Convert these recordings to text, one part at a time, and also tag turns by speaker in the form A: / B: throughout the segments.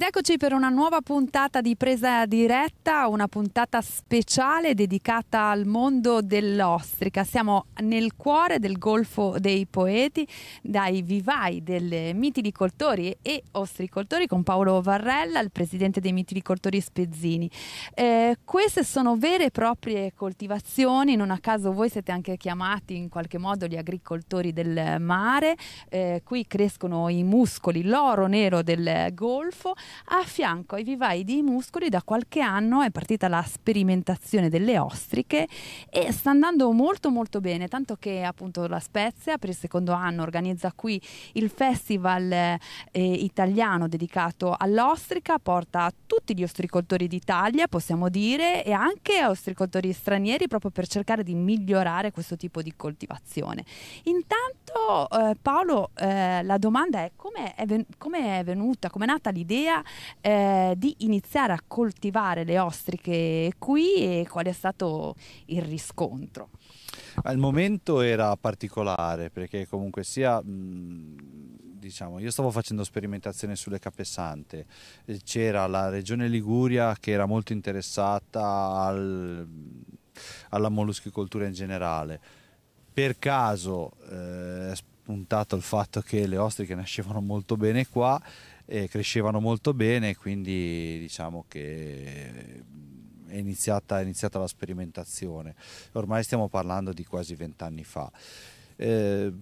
A: Ed eccoci per una nuova puntata di presa diretta, una puntata speciale dedicata al mondo dell'ostrica. Siamo nel cuore del Golfo dei Poeti, dai vivai dei mitilicoltori e ostricoltori con Paolo Varrella, il presidente dei mitilicoltori Spezzini. Eh, queste sono vere e proprie coltivazioni, non a caso voi siete anche chiamati in qualche modo gli agricoltori del mare, eh, qui crescono i muscoli, l'oro nero del golfo a fianco ai vivai dei muscoli da qualche anno è partita la sperimentazione delle ostriche e sta andando molto molto bene, tanto che appunto la Spezia per il secondo anno organizza qui il festival eh, italiano dedicato all'ostrica, porta tutti gli ostricoltori d'Italia, possiamo dire, e anche ostricoltori stranieri proprio per cercare di migliorare questo tipo di coltivazione. Intanto eh, Paolo, eh, la domanda è come è, ven- è venuta, come è nata l'idea eh, di iniziare a coltivare le ostriche qui e qual è stato il riscontro?
B: Al momento era particolare perché comunque sia... Mh, Diciamo, io stavo facendo sperimentazione sulle capesante, eh, c'era la regione Liguria che era molto interessata al, alla molluschicoltura in generale. Per caso eh, è spuntato il fatto che le ostriche nascevano molto bene qua eh, crescevano molto bene, quindi diciamo che è iniziata, è iniziata la sperimentazione. Ormai stiamo parlando di quasi vent'anni fa. Eh,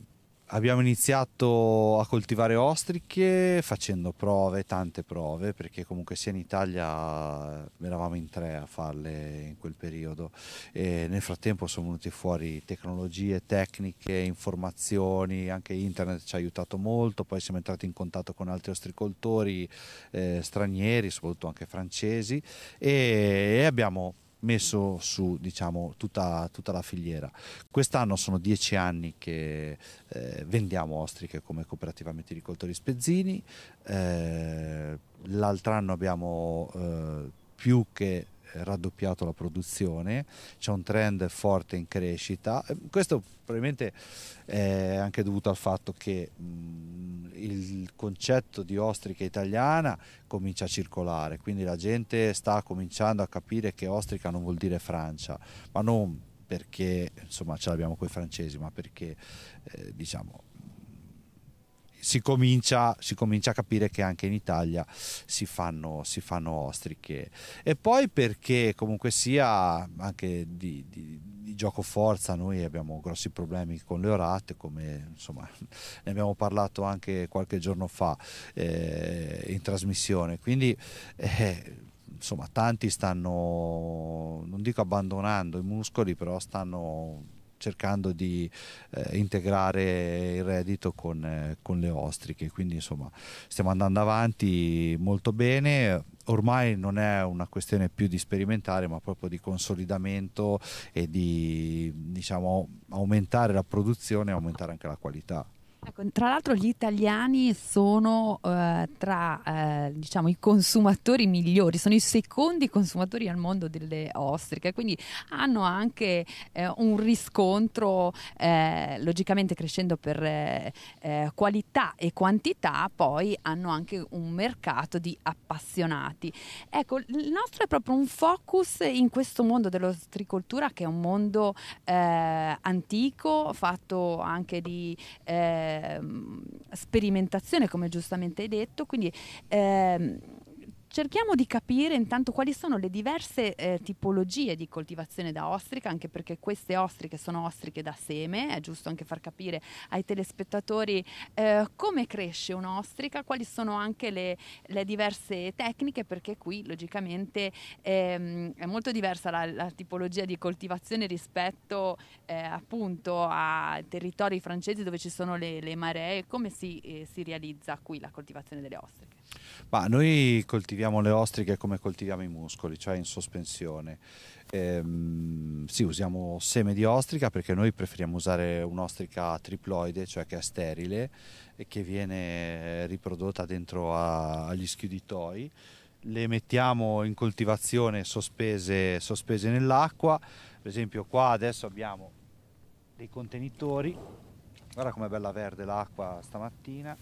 B: abbiamo iniziato a coltivare ostriche facendo prove, tante prove, perché comunque sia in Italia eh, eravamo in tre a farle in quel periodo e nel frattempo sono venute fuori tecnologie, tecniche, informazioni, anche internet ci ha aiutato molto, poi siamo entrati in contatto con altri ostricoltori eh, stranieri, soprattutto anche francesi e abbiamo messo su diciamo, tutta, tutta, la filiera. Quest'anno sono dieci anni che eh, vendiamo ostriche come cooperativa Metilicoltori Spezzini, eh, l'altro anno abbiamo eh, più che raddoppiato la produzione, c'è un trend forte in crescita, eh, questo probabilmente è anche dovuto al fatto che mh, mm, il concetto di ostrica italiana comincia a circolare, quindi la gente sta cominciando a capire che ostrica non vuol dire Francia, ma non perché insomma ce l'abbiamo con i francesi, ma perché eh, diciamo si comincia, si comincia, a capire che anche in Italia si fanno, si fanno ostriche. E poi perché comunque sia anche di, di, di, gioco forza noi abbiamo grossi problemi con le orate, come insomma ne abbiamo parlato anche qualche giorno fa eh, in trasmissione. Quindi eh, insomma tanti stanno, non dico abbandonando i muscoli, però stanno cercando di eh, integrare il reddito con, eh, con, le ostriche. Quindi insomma stiamo andando avanti molto bene. Ormai non è una questione più di sperimentare, ma proprio di consolidamento e di diciamo, aumentare la produzione e aumentare anche la qualità.
A: Ecco, tra l'altro gli italiani sono eh, tra eh, diciamo, i consumatori migliori, sono i secondi consumatori al mondo delle ostriche, quindi hanno anche eh, un riscontro, eh, logicamente crescendo per eh, eh, qualità e quantità, poi hanno anche un mercato di appassionati. Ecco, il nostro è proprio un focus in questo mondo dell'ostricoltura che è un mondo antico, fatto anche di... Eh, Ehm, sperimentazione, come giustamente hai detto, quindi ehm, Cerchiamo di capire intanto quali sono le diverse eh, tipologie di coltivazione da ostrica, anche perché queste ostriche sono ostriche da seme, è giusto anche far capire ai telespettatori eh, come cresce un'ostrica, quali sono anche le, le diverse tecniche, perché qui logicamente ehm, è molto diversa la, la, tipologia di coltivazione rispetto eh, appunto a territori francesi dove ci sono le, le maree, come si, eh, si realizza qui la coltivazione delle ostriche?
B: Ma noi coltiviamo le ostriche come coltiviamo i muscoli, cioè in sospensione. Ehm, sì, usiamo seme di ostrica perché noi preferiamo usare un'ostrica triploide, cioè che è sterile e che viene riprodotta dentro a, agli schiuditoi. Le mettiamo in coltivazione sospese, sospese nell'acqua. Per esempio qua adesso abbiamo dei contenitori. Guarda com'è bella verde l'acqua stamattina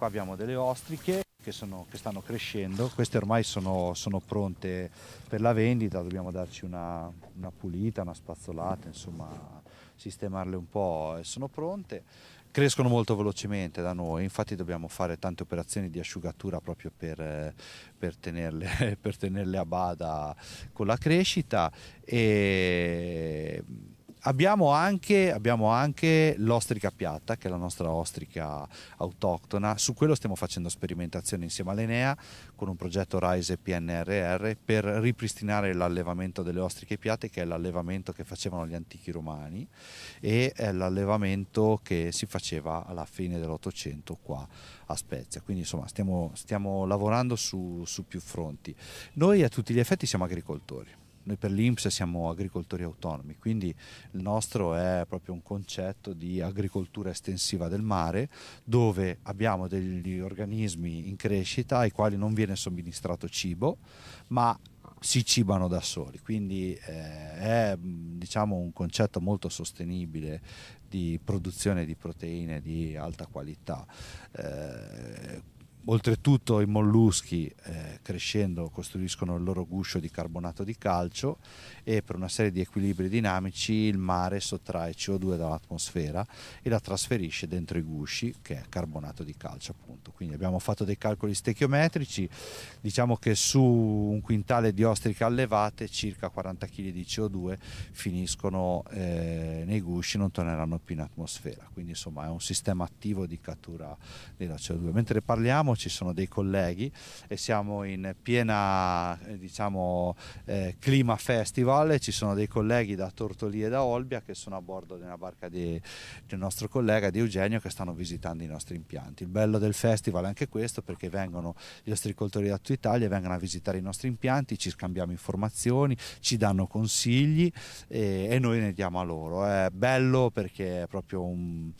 B: qua abbiamo delle ostriche che, sono, che stanno crescendo, queste ormai sono, sono, pronte per la vendita, dobbiamo darci una, una pulita, una spazzolata, insomma sistemarle un po' sono pronte crescono molto velocemente da noi, infatti dobbiamo fare tante operazioni di asciugatura proprio per, per, tenerle, per tenerle, a bada con la crescita e Abbiamo anche, abbiamo anche, l'ostrica piatta, che è la nostra ostrica autoctona, su quello stiamo facendo sperimentazioni insieme all'Enea con un progetto RISE PNRR per ripristinare l'allevamento delle ostriche piatte, che è l'allevamento che facevano gli antichi romani e è l'allevamento che si faceva alla fine dell'Ottocento qua a Spezia. Quindi insomma stiamo, stiamo lavorando su, su più fronti. Noi a tutti gli effetti siamo agricoltori noi per l'INPS siamo agricoltori autonomi, quindi il nostro è proprio un concetto di agricoltura estensiva del mare, dove abbiamo degli organismi in crescita ai quali non viene somministrato cibo, ma si cibano da soli, quindi eh, è diciamo, un concetto molto sostenibile di produzione di proteine di alta qualità. Eh, Oltretutto i molluschi eh, crescendo costruiscono il loro guscio di carbonato di calcio e per una serie di equilibri dinamici il mare sottrae CO2 dall'atmosfera e la trasferisce dentro i gusci che è carbonato di calcio appunto. Quindi abbiamo fatto dei calcoli stechiometrici, diciamo che su un quintale di ostriche allevate circa 40 kg di CO2 finiscono eh, nei gusci e non torneranno più in atmosfera. Quindi insomma è un sistema attivo di cattura della CO2. Mentre parliamo lavoriamo, ci sono dei colleghi e siamo in piena eh, diciamo, eh, clima festival ci sono dei colleghi da Tortoli e da Olbia che sono a bordo della barca di, del nostro collega di Eugenio che stanno visitando i nostri impianti. Il bello del festival è anche questo perché vengono gli ostricoltori da tutta Italia, vengono a visitare i nostri impianti, ci scambiamo informazioni, ci danno consigli e, e noi ne diamo a loro. È bello perché è proprio un,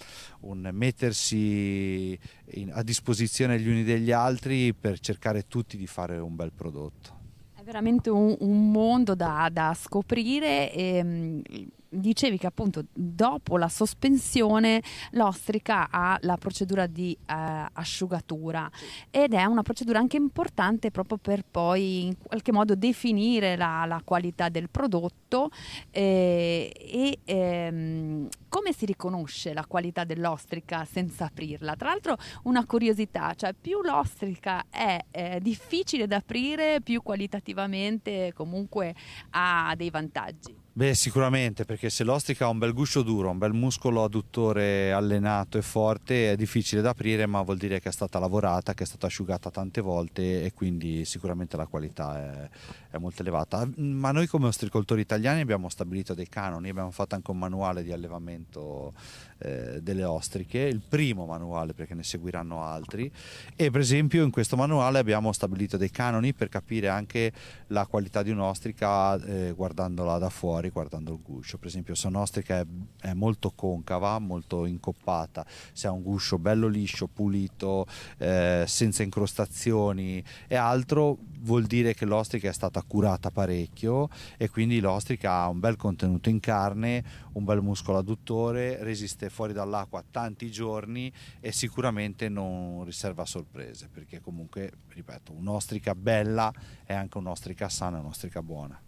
B: un mettersi in, a disposizione gli uni degli altri per cercare tutti di fare un bel prodotto.
A: È veramente un, un mondo da, da scoprire. E, ehm, dicevi che appunto dopo la sospensione l'ostrica ha la procedura di eh, asciugatura ed è una procedura anche importante proprio per poi in qualche modo definire la, la qualità del prodotto eh, e ehm, come si riconosce la qualità dell'ostrica senza aprirla. Tra l'altro una curiosità, cioè più l'ostrica è eh, difficile da aprire, più qualitativamente comunque ha dei vantaggi.
B: Beh, sicuramente, perché se l'ostrica ha un bel guscio duro, un bel muscolo adduttore allenato e forte, è difficile da aprire, ma vuol dire che è stata lavorata, che è stata asciugata tante volte e quindi sicuramente la qualità è, è molto elevata. Ma noi come ostricoltori italiani abbiamo stabilito dei canoni, abbiamo fatto anche un manuale di allevamento eh, delle ostriche, il primo manuale perché ne seguiranno altri e per esempio in questo manuale abbiamo stabilito dei canoni per capire anche la qualità di un'ostrica eh, guardandola da fuori fuori guardando il guscio. Per esempio Sonostica è, è molto concava, molto incoppata, se ha un guscio bello liscio, pulito, eh, senza incrostazioni e altro, vuol dire che l'ostrica è stata curata parecchio e quindi l'ostrica ha un bel contenuto in carne, un bel muscolo adduttore, resiste fuori dall'acqua tanti giorni e sicuramente non riserva sorprese perché comunque, ripeto, un'ostrica bella è anche un'ostrica sana, un'ostrica buona.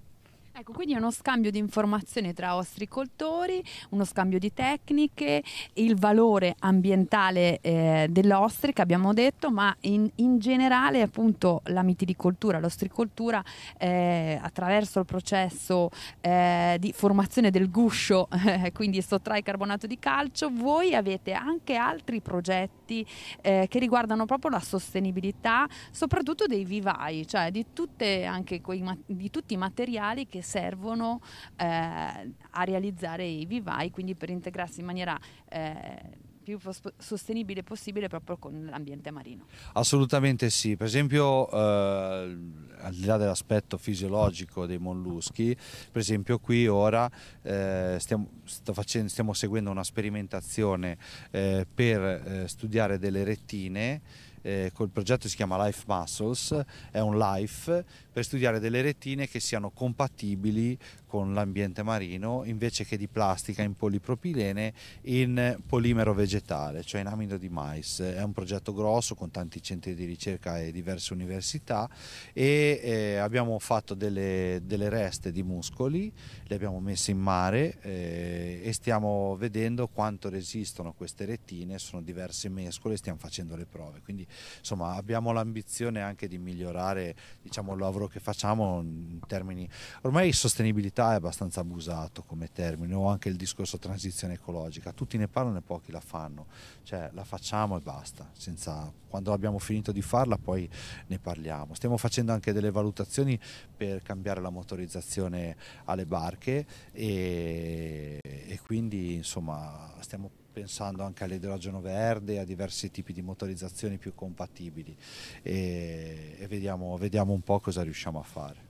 C: Ecco,
A: quindi è uno scambio di informazioni tra ostricoltori, uno scambio di tecniche, il valore ambientale eh, dell'ostrica abbiamo detto, ma in, in generale appunto la mitilicoltura, l'ostricoltura eh, attraverso il processo eh, di formazione del guscio, quindi sottrae carbonato di calcio, voi avete anche altri progetti eh, che riguardano proprio la sostenibilità, soprattutto dei vivai, cioè di, tutte, quei, di tutti i materiali che servono eh, a realizzare i vivai, quindi per integrarsi in maniera eh, più sostenibile possibile proprio con l'ambiente marino.
B: Assolutamente sì, per esempio eh, al di là dell'aspetto fisiologico dei molluschi, per esempio qui ora eh, stiamo, facendo, stiamo, seguendo una sperimentazione eh, per eh, studiare delle rettine eh, col progetto si chiama Life Muscles, è un life per studiare delle retine che siano compatibili con l'ambiente marino invece che di plastica in polipropilene in polimero vegetale, cioè in amido di mais. È un progetto grosso con tanti centri di ricerca e diverse università e eh, abbiamo fatto delle, delle, reste di muscoli, le abbiamo messe in mare eh, e stiamo vedendo quanto resistono queste retine, sono diverse mescole stiamo facendo le prove. Quindi insomma abbiamo l'ambizione anche di migliorare diciamo, il lavoro che facciamo in termini, ormai sostenibilità è abbastanza abusato come termine o anche il discorso transizione ecologica, tutti ne parlano e pochi la fanno, cioè la facciamo e basta, senza, quando abbiamo finito di farla poi ne parliamo, stiamo facendo anche delle valutazioni per cambiare la motorizzazione alle barche e, e quindi insomma stiamo pensando anche all'idrogeno verde, e a diversi tipi di motorizzazioni più compatibili e, e vediamo, vediamo un po' cosa riusciamo a fare.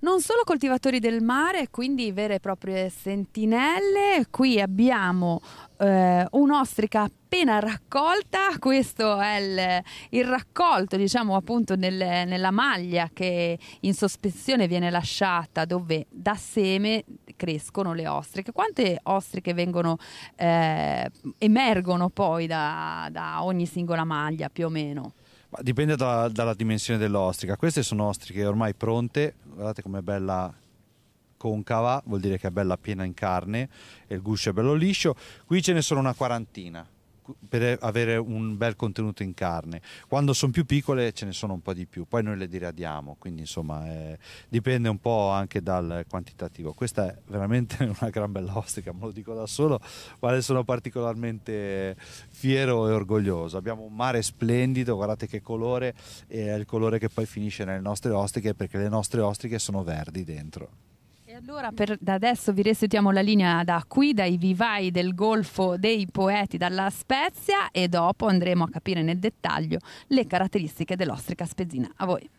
A: Non solo coltivatori del mare, quindi vere e proprie sentinelle, qui abbiamo eh, un'ostrica appena raccolta, questo è il, il raccolto diciamo appunto nel, nella maglia che in sospensione viene lasciata dove da seme crescono le ostriche. Quante ostriche vengono, eh, emergono poi da, da ogni singola maglia più o meno?
B: Ma dipende da, dalla dimensione dell'ostrica. Queste sono ostriche ormai pronte, guardate com'è bella concava, vuol dire che è bella piena in carne e il guscio è bello liscio. Qui ce ne sono una quarantina per avere un bel contenuto in carne. Quando sono più piccole ce ne sono un po' di più, poi noi le diradiamo, quindi insomma eh, dipende un po' anche dal quantitativo. Questa è veramente una gran bella ostrica, me lo dico da solo, ma ne sono particolarmente fiero e orgoglioso. Abbiamo un mare splendido, guardate che colore, è il colore che poi finisce nelle nostre ostriche perché le nostre ostriche sono verdi dentro
A: allora per, da adesso vi restituiamo la linea da qui, dai vivai del Golfo dei Poeti dalla Spezia e dopo andremo a capire nel dettaglio le caratteristiche dell'ostrica spezzina. A voi.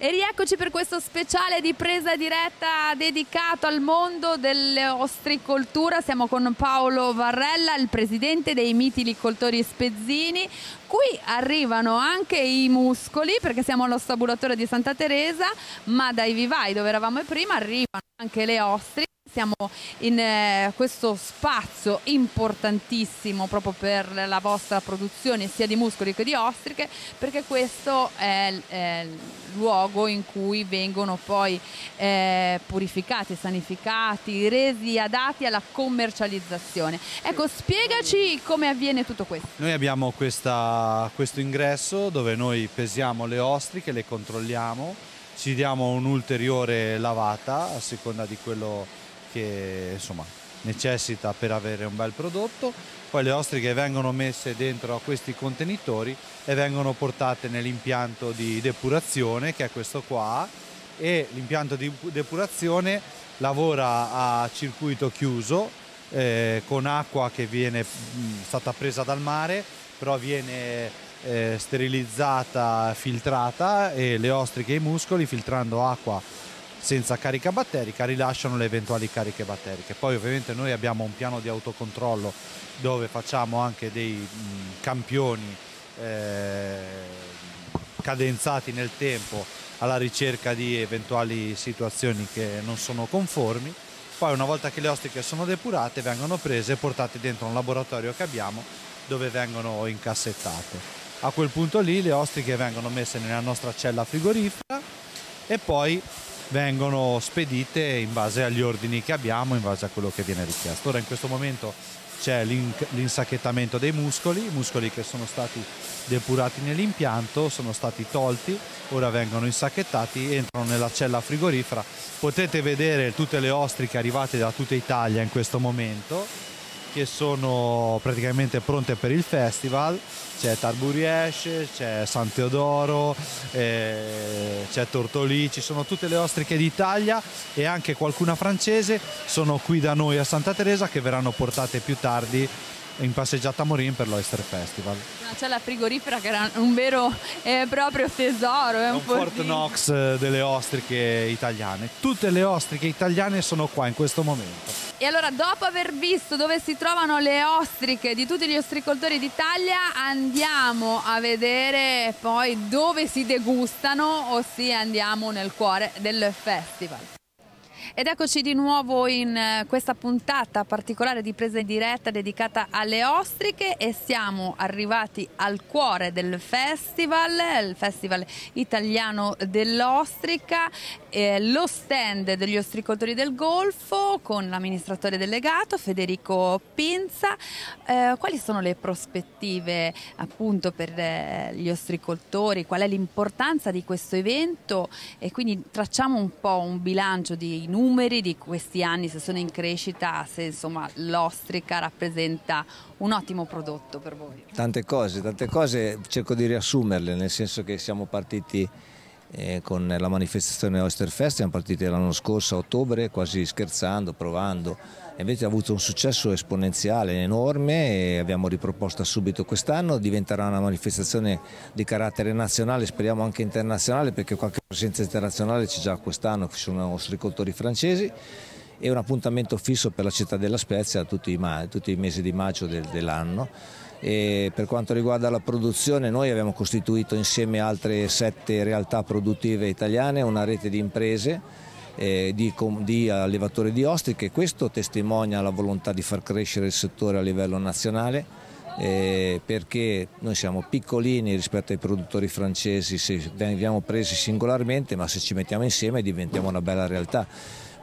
A: E rieccoci per questo speciale di presa diretta dedicato al mondo dell'ostricoltura. Siamo con Paolo Varrella, il presidente dei Mitilicoltori Spezzini. Qui arrivano anche i muscoli perché siamo allo stabulatore di Santa Teresa, ma dai vivai dove eravamo prima arrivano anche le ostriche siamo in eh, questo spazio importantissimo proprio per la vostra produzione sia di muscoli che di ostriche perché questo è, il luogo in cui vengono poi eh, purificati, sanificati, resi adatti alla commercializzazione. Ecco, spiegaci come avviene tutto questo.
B: Noi abbiamo questa, questo ingresso dove noi pesiamo le ostriche, le controlliamo, ci diamo un'ulteriore lavata a seconda di quello che che insomma necessita per avere un bel prodotto. Poi le ostriche vengono messe dentro a questi contenitori e vengono portate nell'impianto di depurazione che è questo qua e l'impianto di depurazione lavora a circuito chiuso eh, con acqua che viene mh, mm, stata presa dal mare però viene eh, sterilizzata, filtrata e le ostriche e i muscoli filtrando acqua senza carica batterica rilasciano le eventuali cariche batteriche. Poi ovviamente noi abbiamo un piano di autocontrollo dove facciamo anche dei mh, campioni eh, cadenzati nel tempo alla ricerca di eventuali situazioni che non sono conformi. Poi una volta che le ostriche sono depurate vengono prese e portate dentro un laboratorio che abbiamo dove vengono incassettate. A quel punto lì le ostriche vengono messe nella nostra cella frigorifera e poi vengono spedite in base agli ordini che abbiamo, in base a quello che viene richiesto. Ora in questo momento c'è l'insacchettamento dei muscoli, i muscoli che sono stati depurati nell'impianto, sono stati tolti, ora vengono insacchettati, entrano nella cella frigorifera. Potete vedere tutte le ostriche arrivate da tutta Italia in questo momento che sono praticamente pronte per il festival. C'è Tarburiesce, c'è San Teodoro, eh, c'è Tortolì, ci sono tutte le ostriche d'Italia e anche qualcuna francese sono qui da noi a Santa Teresa che verranno portate più tardi in passeggiata a Morin per l'Oyster Festival.
A: c'è la frigorifera che era un vero e proprio tesoro. È un, un Fort Knox
B: eh, delle ostriche italiane. Tutte le ostriche italiane sono qua in questo momento.
A: E allora dopo aver visto dove si trovano le ostriche di tutti gli ostricoltori d'Italia andiamo a vedere poi dove si degustano, ossia andiamo nel cuore del festival. Ed eccoci di nuovo in eh, questa puntata particolare di presa in diretta dedicata alle ostriche e siamo arrivati al cuore del festival, il Festival Italiano dell'Ostrica, eh, lo stand degli ostricoltori del Golfo con l'amministratore delegato Federico Pinza. Eh, quali sono le prospettive appunto per eh, gli ostricoltori? Qual è l'importanza di questo evento? E quindi tracciamo un po' un bilancio di numeri numeri di questi anni, se sono in crescita, se insomma l'ostrica rappresenta un ottimo prodotto per
D: voi? Tante cose, tante cose cerco di riassumerle, nel senso che siamo partiti eh, con la manifestazione Oyster Fest, siamo partiti l'anno scorso a ottobre quasi scherzando, provando invece ha avuto un successo esponenziale, enorme e abbiamo riproposto subito quest'anno, diventerà una manifestazione di carattere nazionale, speriamo anche internazionale perché qualche presenza internazionale c'è già quest'anno, ci sono agricoltori francesi e un appuntamento fisso per la città della Spezia tutti i, tutti i mesi di maggio del, dell'anno. E per quanto riguarda la produzione noi abbiamo costituito insieme a altre sette realtà produttive italiane una rete di imprese eh, di, di, allevatore di ostriche. Questo testimonia la volontà di far crescere il settore a livello nazionale. Eh, perché noi siamo piccolini rispetto ai produttori francesi se veniamo presi singolarmente ma se ci mettiamo insieme diventiamo una bella realtà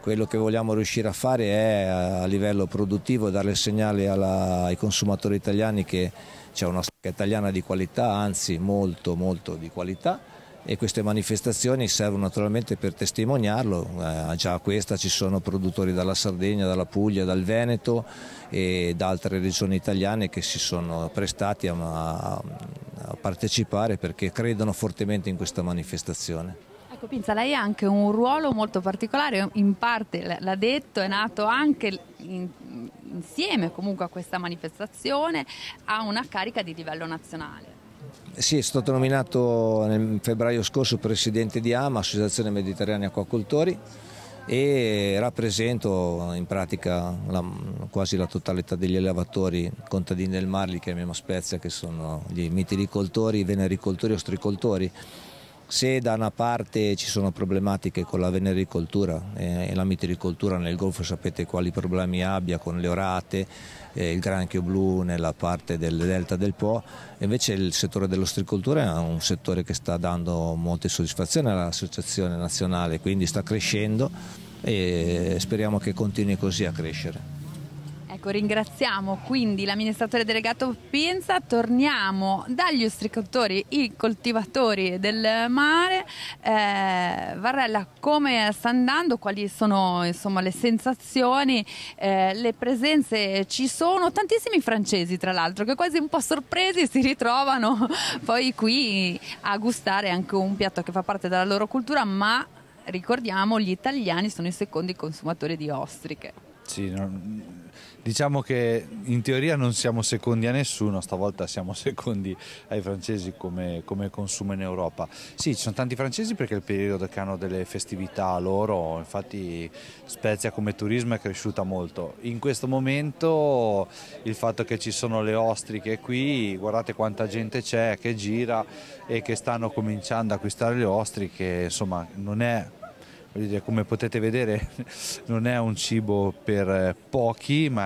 D: quello che vogliamo riuscire a fare è a livello produttivo dare il segnale alla, ai consumatori italiani che c'è una storia italiana di qualità, anzi molto molto di qualità e queste manifestazioni servono naturalmente per testimoniarlo, eh, già a questa ci sono produttori dalla Sardegna, dalla Puglia, dal Veneto e da altre regioni italiane che si sono prestati a, a, a partecipare perché credono fortemente in questa manifestazione.
A: Ecco Pinza, lei ha anche un ruolo molto particolare, in parte l'ha detto, è nato anche in, insieme comunque a questa manifestazione, ha una carica di livello nazionale.
D: Sì, è stato nominato nel febbraio scorso presidente di AMA, Associazione Mediterranea Acquacoltori, e rappresento in pratica la, quasi la totalità degli allevatori contadini del mare, li chiamiamo Spezia, che sono gli mitilicoltori, venericoltori e ostricoltori se da una parte ci sono problematiche con la venericoltura eh, e la mitericoltura nel Golfo sapete quali problemi abbia con le orate, eh, il granchio blu nella parte del delta del Po, invece il settore dell'ostricoltura è un settore che sta dando molte soddisfazioni all'Associazione Nazionale, quindi sta crescendo e speriamo che continui così a crescere.
A: Ecco, ringraziamo quindi l'amministratore delegato Pinza, torniamo dagli ostricoltori i coltivatori del mare. Eh, Varrella, come sta andando? Quali sono insomma, le sensazioni? Eh, le presenze ci sono? Tantissimi francesi, tra l'altro, che quasi un po' sorpresi si ritrovano poi qui a gustare anche un piatto che fa parte della loro cultura, ma ricordiamo gli italiani sono i secondi consumatori di ostriche.
B: Sì, no Diciamo che in teoria non siamo secondi a nessuno, stavolta siamo secondi ai francesi come, come consumo in Europa. Sì, ci sono tanti francesi perché è il periodo che hanno delle festività loro, infatti Spezia come turismo è cresciuta molto. In questo momento il fatto che ci sono le ostriche qui, guardate quanta gente c'è che gira e che stanno cominciando ad acquistare le ostriche, insomma non è come potete vedere non è un cibo per eh, pochi ma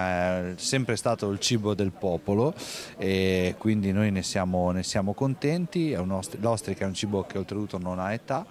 B: è sempre stato il cibo del popolo e quindi noi ne siamo, ne siamo contenti, l'ostrica è un cibo che oltretutto non ha età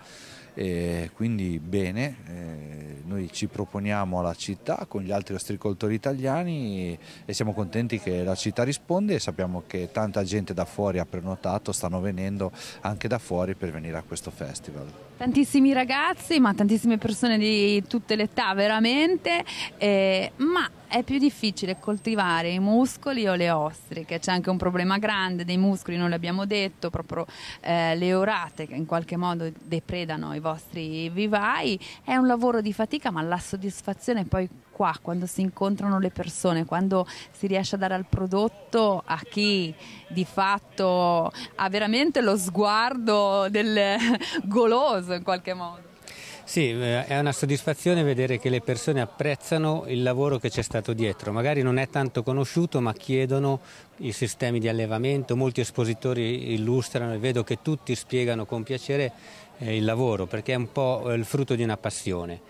B: e quindi bene, eh, noi ci proponiamo alla città con gli altri ostricoltori italiani e siamo contenti che la città risponde e sappiamo che tanta gente da fuori ha prenotato, stanno venendo anche da fuori per venire a questo
C: festival.
A: Tantissimi ragazzi, ma tantissime persone di tutte le età veramente, eh, ma è più difficile coltivare i muscoli o le ostriche, c'è anche un problema grande dei muscoli, non l'abbiamo detto, proprio eh, le orate che in qualche modo depredano i vostri vivai, è un lavoro di fatica ma la soddisfazione poi qua, quando si incontrano le persone, quando si riesce a dare al prodotto a chi di fatto ha veramente lo sguardo del goloso in qualche modo.
E: Sì, eh, è una soddisfazione vedere che le persone apprezzano il lavoro che c'è stato dietro, magari non è tanto conosciuto ma chiedono i sistemi di allevamento, molti espositori illustrano e vedo che tutti spiegano con piacere eh, il lavoro perché è un po' eh, il frutto di una passione.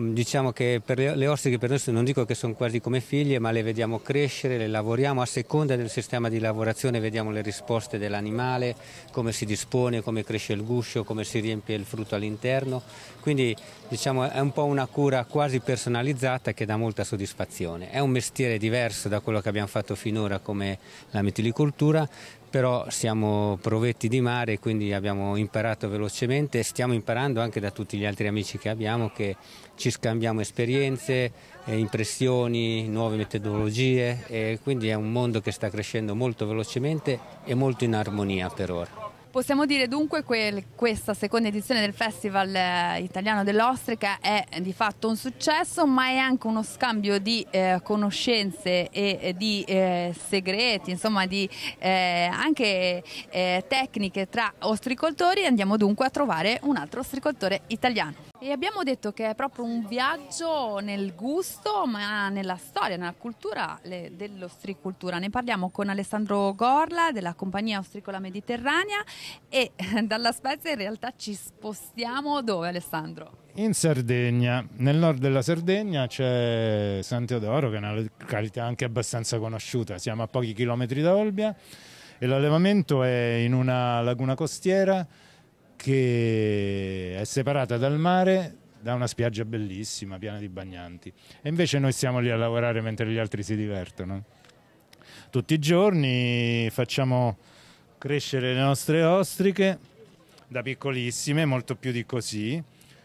E: Mm, diciamo che per le, le ostriche per noi non dico che sono quasi come figlie, ma le vediamo crescere, le lavoriamo a seconda del sistema di lavorazione, vediamo le risposte dell'animale, come si dispone, come cresce il guscio, come si riempie il frutto all'interno. Quindi diciamo è un po' una cura quasi personalizzata che dà molta soddisfazione. È un mestiere diverso da quello che abbiamo fatto finora come la metilicoltura, però siamo provetti di mare quindi abbiamo imparato velocemente e stiamo imparando anche da tutti gli altri amici che abbiamo che ci scambiamo esperienze, eh, impressioni, nuove metodologie e quindi è un mondo che sta crescendo molto velocemente e molto in armonia per ora.
A: Possiamo dire dunque che questa seconda edizione del Festival eh, Italiano dell'Ostrica è di fatto un successo, ma è anche uno scambio di eh, conoscenze e di eh, segreti, insomma di eh, anche eh, tecniche tra ostricoltori. Andiamo dunque a trovare un altro ostricoltore italiano. E abbiamo detto che è proprio un viaggio nel gusto, ma nella storia, nella cultura le, dell'ostricultura. Ne parliamo con Alessandro Gorla della compagnia Ostricola Mediterranea e dalla Spezia in realtà ci spostiamo dove Alessandro?
C: In Sardegna, nel nord della Sardegna c'è San Teodoro che è una località anche abbastanza conosciuta, siamo a pochi chilometri da Olbia e l'allevamento è in una laguna costiera che è separata dal mare da una spiaggia bellissima, piena di bagnanti. E invece noi stiamo lì a lavorare mentre gli altri si divertono. Tutti i giorni facciamo crescere le nostre ostriche da piccolissime, molto più di così.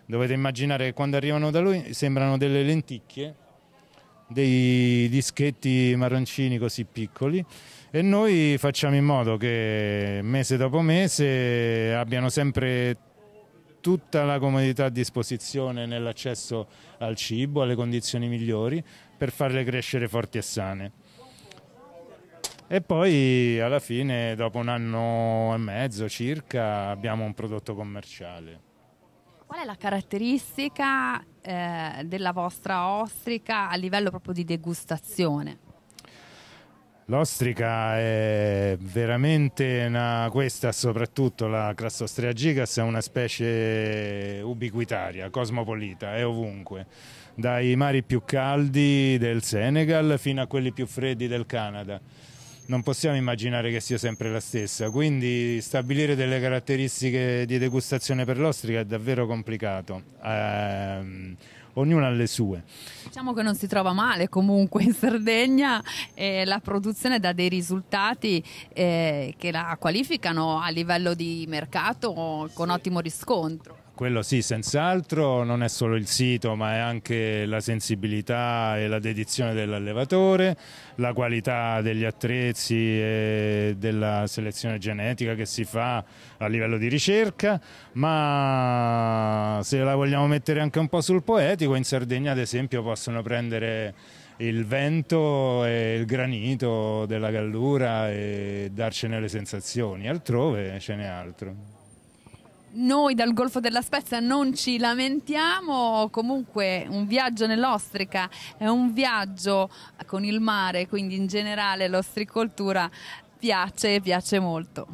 C: Dovete immaginare che quando arrivano da lui sembrano delle lenticchie, dei dischetti marroncini così piccoli e noi facciamo in modo che mese dopo mese abbiano sempre tutta la comodità a disposizione nell'accesso al cibo, alle condizioni migliori per farle crescere forti e sane. E poi alla fine, dopo un anno e mezzo circa, abbiamo un prodotto commerciale.
A: Qual è la caratteristica eh, della vostra ostrica a livello proprio di degustazione?
C: L'ostrica è veramente una, questa soprattutto la Crassostrea gigas è una specie ubiquitaria, cosmopolita, è ovunque, dai mari più caldi del Senegal fino a quelli più freddi del Canada. Non possiamo immaginare che sia sempre la stessa, quindi stabilire delle caratteristiche di degustazione per l'ostrica è davvero complicato. Ehm, ognuna ha le sue.
A: Diciamo che non si trova male comunque in Sardegna, eh, la produzione dà dei risultati eh, che la qualificano a livello di mercato con sì. ottimo riscontro.
C: Quello sì, senz'altro, non è solo il sito, ma è anche la sensibilità e la dedizione dell'allevatore, la qualità degli attrezzi e della selezione genetica che si fa a livello di ricerca, ma se la vogliamo mettere anche un po' sul poetico, in Sardegna ad esempio possono prendere il vento e il granito della gallura e darcene le sensazioni, altrove ce n'è altro.
A: Noi dal Golfo della Spezia non ci lamentiamo, comunque un viaggio nell'ostrica è un viaggio con il mare, quindi in generale l'ostricoltura piace e piace molto.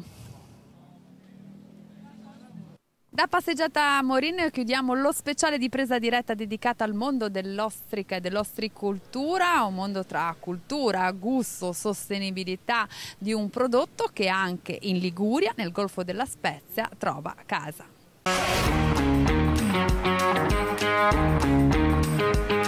A: Da Passeggiata a Morin chiudiamo lo speciale di presa diretta dedicata al mondo dell'ostrica e dell'ostricoltura, un mondo tra cultura, gusto, sostenibilità di un prodotto che anche in Liguria, nel Golfo della Spezia, trova casa.